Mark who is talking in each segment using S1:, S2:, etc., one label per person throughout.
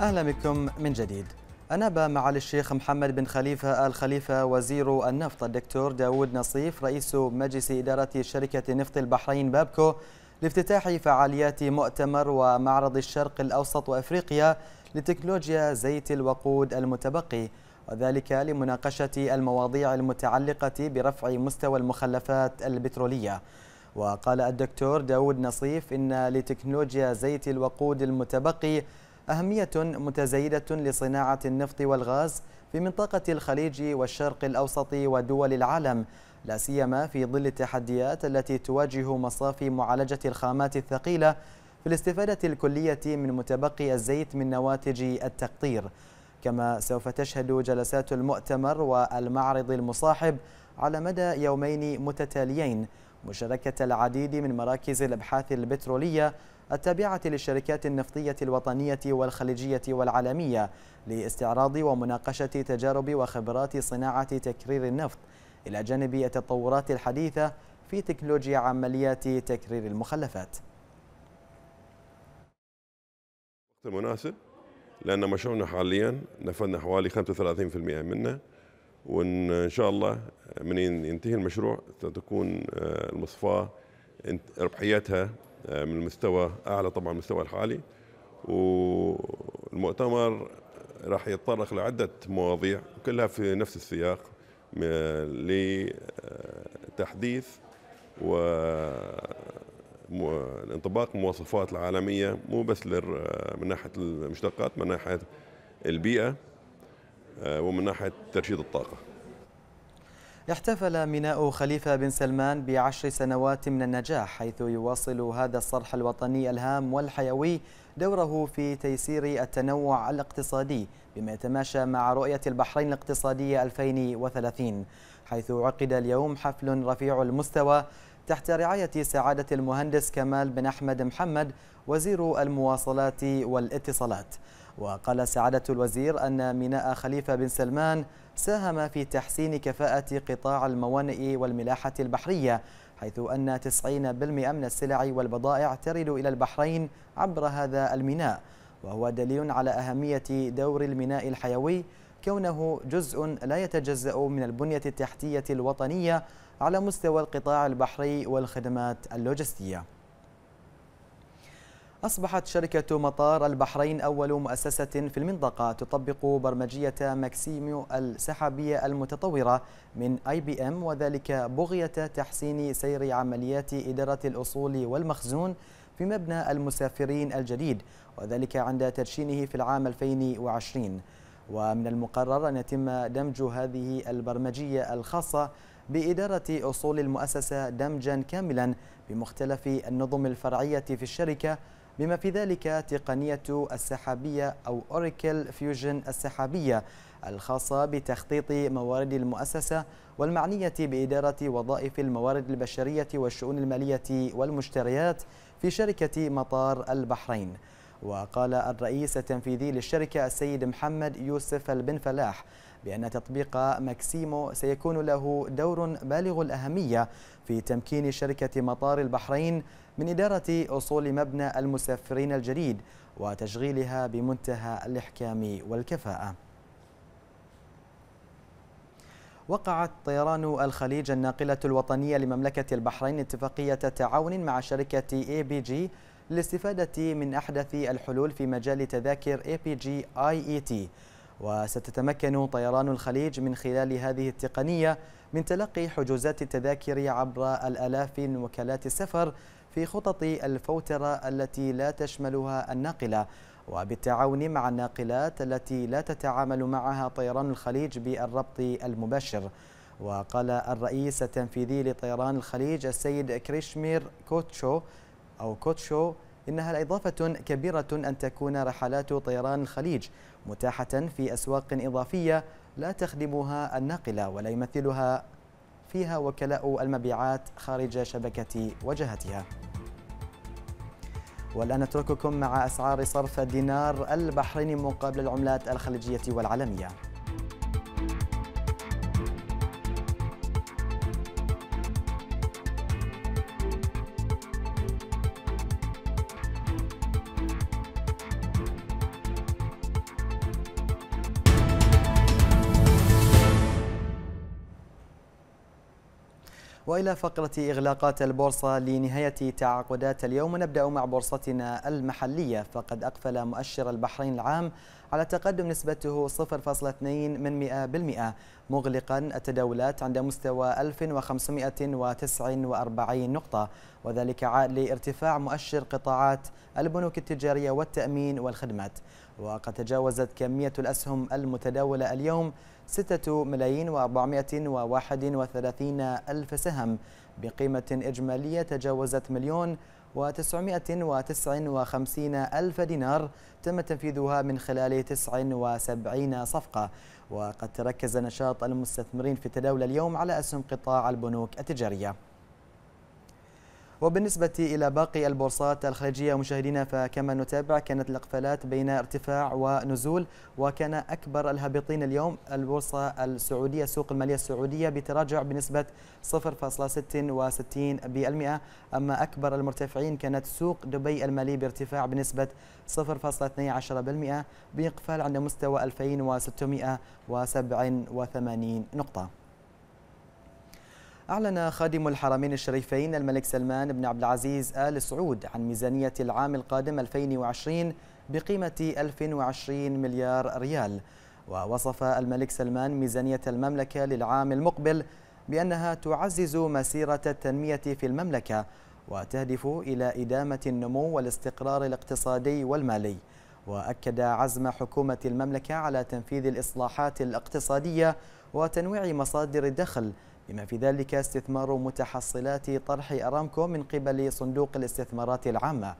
S1: أهلا بكم من جديد أناب معالي الشيخ محمد بن خليفة الخليفة وزير النفط الدكتور داود نصيف رئيس مجلس إدارة شركة نفط البحرين بابكو لافتتاح فعاليات مؤتمر ومعرض الشرق الأوسط وأفريقيا لتكنولوجيا زيت الوقود المتبقي وذلك لمناقشة المواضيع المتعلقة برفع مستوى المخلفات البترولية وقال الدكتور داود نصيف إن لتكنولوجيا زيت الوقود المتبقي أهمية متزايدة لصناعة النفط والغاز في منطقة الخليج والشرق الأوسط ودول العالم لا سيما في ظل التحديات التي تواجه مصافي معالجة الخامات الثقيلة في الاستفادة الكلية من متبقي الزيت من نواتج التقطير كما سوف تشهد جلسات المؤتمر والمعرض المصاحب على مدى يومين متتاليين مشاركة العديد من مراكز الأبحاث البترولية التابعة للشركات النفطية الوطنية والخليجية والعالمية لاستعراض ومناقشة تجارب وخبرات صناعة تكرير النفط إلى جانب التطورات الحديثة في تكنولوجيا عمليات تكرير المخلفات وقت مناسب لأن مشروعنا حاليا نفذنا حوالي 35% منه وإن شاء الله من ينتهي المشروع ستكون آه، المصفاة ربحيتها آه، من مستوى أعلى طبعا المستوى الحالي والمؤتمر راح يتطرق لعدة مواضيع كلها في نفس السياق لتحديث آه، وانطباق مواصفات العالمية مو بس من ناحية المشتقات من ناحية البيئة ومن ناحية ترشيد الطاقة احتفل ميناء خليفة بن سلمان بعشر سنوات من النجاح حيث يواصل هذا الصرح الوطني الهام والحيوي دوره في تيسير التنوع الاقتصادي بما يتماشى مع رؤية البحرين الاقتصادية 2030 حيث عقد اليوم حفل رفيع المستوى تحت رعاية سعادة المهندس كمال بن أحمد محمد وزير المواصلات والاتصالات وقال سعادة الوزير أن ميناء خليفة بن سلمان ساهم في تحسين كفاءة قطاع الموانئ والملاحة البحرية حيث أن 90% من السلع والبضائع ترد إلى البحرين عبر هذا الميناء وهو دليل على أهمية دور الميناء الحيوي كونه جزء لا يتجزأ من البنية التحتية الوطنية على مستوى القطاع البحري والخدمات اللوجستية أصبحت شركة مطار البحرين أول مؤسسة في المنطقة تطبق برمجية ماكسيميو السحابية المتطورة من اي بي ام وذلك بغية تحسين سير عمليات إدارة الأصول والمخزون في مبنى المسافرين الجديد وذلك عند تدشينه في العام 2020 ومن المقرر أن يتم دمج هذه البرمجية الخاصة بإدارة أصول المؤسسة دمجا كاملا بمختلف النظم الفرعية في الشركة بما في ذلك تقنية السحابية أو أوريكل فيوجن السحابية الخاصة بتخطيط موارد المؤسسة والمعنية بإدارة وظائف الموارد البشرية والشؤون المالية والمشتريات في شركة مطار البحرين وقال الرئيس التنفيذي للشركة السيد محمد يوسف البن فلاح بأن تطبيق ماكسيمو سيكون له دور بالغ الأهمية في تمكين شركة مطار البحرين من إدارة أصول مبنى المسافرين الجديد وتشغيلها بمنتهى الإحكام والكفاءة وقعت طيران الخليج الناقلة الوطنية لمملكة البحرين اتفاقية تعاون مع شركة اي بي جي للاستفادة من أحدث الحلول في مجال تذاكر اي بي جي اي اي تي وستتمكن طيران الخليج من خلال هذه التقنية من تلقي حجوزات التذاكر عبر الآلاف من وكالات السفر في خطط الفوترة التي لا تشملها الناقلة وبالتعاون مع الناقلات التي لا تتعامل معها طيران الخليج بالربط المباشر وقال الرئيس التنفيذي لطيران الخليج السيد كريشمير كوتشو أو كوتشو إنها إضافة كبيرة أن تكون رحلات طيران الخليج متاحة في أسواق إضافية لا تخدمها الناقلة ولا يمثلها فيها وكلاء المبيعات خارج شبكة وجهتها والآن نترككم مع أسعار صرف الدينار البحريني مقابل العملات الخليجية والعالمية وإلى فقرة إغلاقات البورصة لنهاية تعاقدات اليوم نبدأ مع بورصتنا المحلية فقد أقفل مؤشر البحرين العام على تقدم نسبته 0.2 من 100% مغلقا التداولات عند مستوى 1549 نقطة وذلك عائد لارتفاع مؤشر قطاعات البنوك التجارية والتأمين والخدمات وقد تجاوزت كمية الأسهم المتداولة اليوم 6 ملايين و431 ألف سهم بقيمة إجمالية تجاوزت مليون و959 ألف دينار تم تنفيذها من خلال 79 صفقة وقد تركز نشاط المستثمرين في التداول اليوم على أسهم قطاع البنوك التجارية وبالنسبة إلى باقي البورصات الخليجية مشاهدينا فكما نتابع كانت الاقفالات بين ارتفاع ونزول وكان أكبر الهابطين اليوم البورصة السعودية سوق المالية السعودية بتراجع بنسبة 0.66% أما أكبر المرتفعين كانت سوق دبي المالي بارتفاع بنسبة 0.12% بإقفال عند مستوى 2687 نقطة أعلن خادم الحرمين الشريفين الملك سلمان بن عبد العزيز آل سعود عن ميزانية العام القادم 2020 بقيمة 1020 مليار ريال ووصف الملك سلمان ميزانية المملكة للعام المقبل بأنها تعزز مسيرة التنمية في المملكة وتهدف إلى إدامة النمو والاستقرار الاقتصادي والمالي وأكد عزم حكومة المملكة على تنفيذ الإصلاحات الاقتصادية وتنويع مصادر الدخل بما في ذلك استثمار متحصلات طرح أرامكو من قبل صندوق الاستثمارات العامة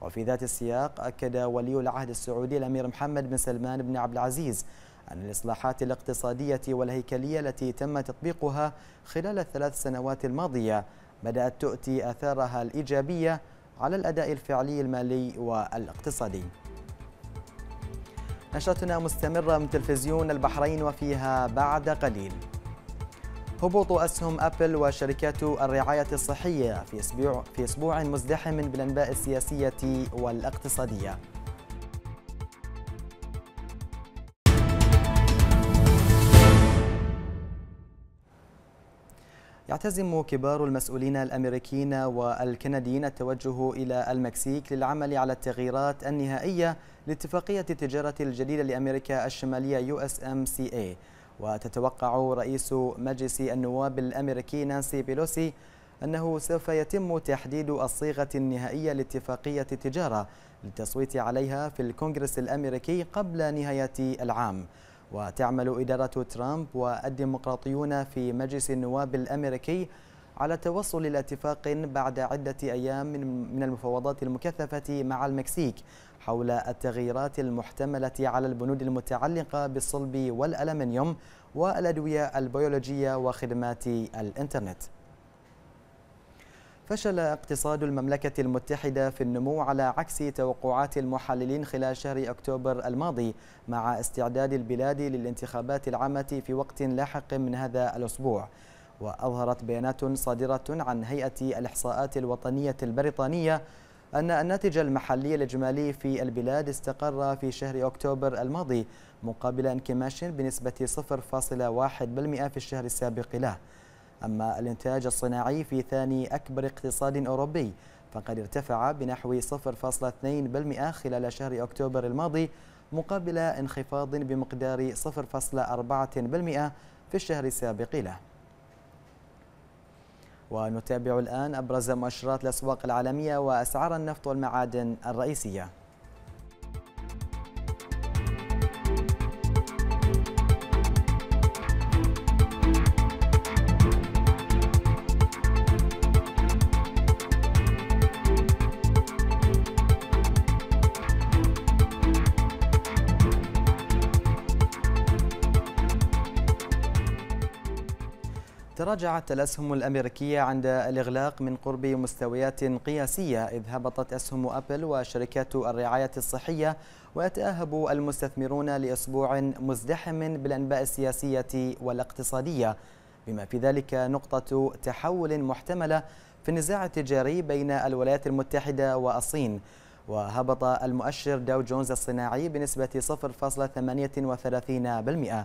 S1: وفي ذات السياق أكد ولي العهد السعودي الأمير محمد بن سلمان بن عبد العزيز أن الإصلاحات الاقتصادية والهيكلية التي تم تطبيقها خلال الثلاث سنوات الماضية بدأت تؤتي آثارها الإيجابية على الأداء الفعلي المالي والاقتصادي نشرتنا مستمرة من تلفزيون البحرين وفيها بعد قليل هبوط أسهم أبل وشركات الرعاية الصحية في أسبوع, في أسبوع مزدحم بالأنباء السياسية والاقتصادية يعتزم كبار المسؤولين الامريكيين والكنديين التوجه الى المكسيك للعمل على التغييرات النهائيه لاتفاقيه التجاره الجديده لامريكا الشماليه يو اس ام سي إيه. وتتوقع رئيس مجلس النواب الأمريكي نانسي بيلوسي أنه سوف يتم تحديد الصيغة النهائية لاتفاقية التجارة للتصويت عليها في الكونغرس الأمريكي قبل نهاية العام وتعمل إدارة ترامب والديمقراطيون في مجلس النواب الأمريكي على توصل الاتفاق بعد عدة أيام من المفاوضات المكثفة مع المكسيك حول التغييرات المحتملة على البنود المتعلقة بالصلب والألمنيوم والأدوية البيولوجية وخدمات الإنترنت فشل اقتصاد المملكة المتحدة في النمو على عكس توقعات المحللين خلال شهر أكتوبر الماضي مع استعداد البلاد للانتخابات العامة في وقت لاحق من هذا الأسبوع وأظهرت بيانات صادرة عن هيئة الإحصاءات الوطنية البريطانية أن الناتج المحلي الإجمالي في البلاد استقر في شهر أكتوبر الماضي مقابل انكماش بنسبة 0.1% في الشهر السابق له أما الإنتاج الصناعي في ثاني أكبر اقتصاد أوروبي فقد ارتفع بنحو 0.2% خلال شهر أكتوبر الماضي مقابل انخفاض بمقدار 0.4% في الشهر السابق له ونتابع الآن أبرز مؤشرات الأسواق العالمية وأسعار النفط والمعادن الرئيسية تراجعت الأسهم الأمريكية عند الإغلاق من قرب مستويات قياسية إذ هبطت أسهم أبل وشركات الرعاية الصحية ويتأهب المستثمرون لأسبوع مزدحم بالأنباء السياسية والاقتصادية بما في ذلك نقطة تحول محتملة في النزاع التجاري بين الولايات المتحدة والصين وهبط المؤشر داو جونز الصناعي بنسبة 0.38%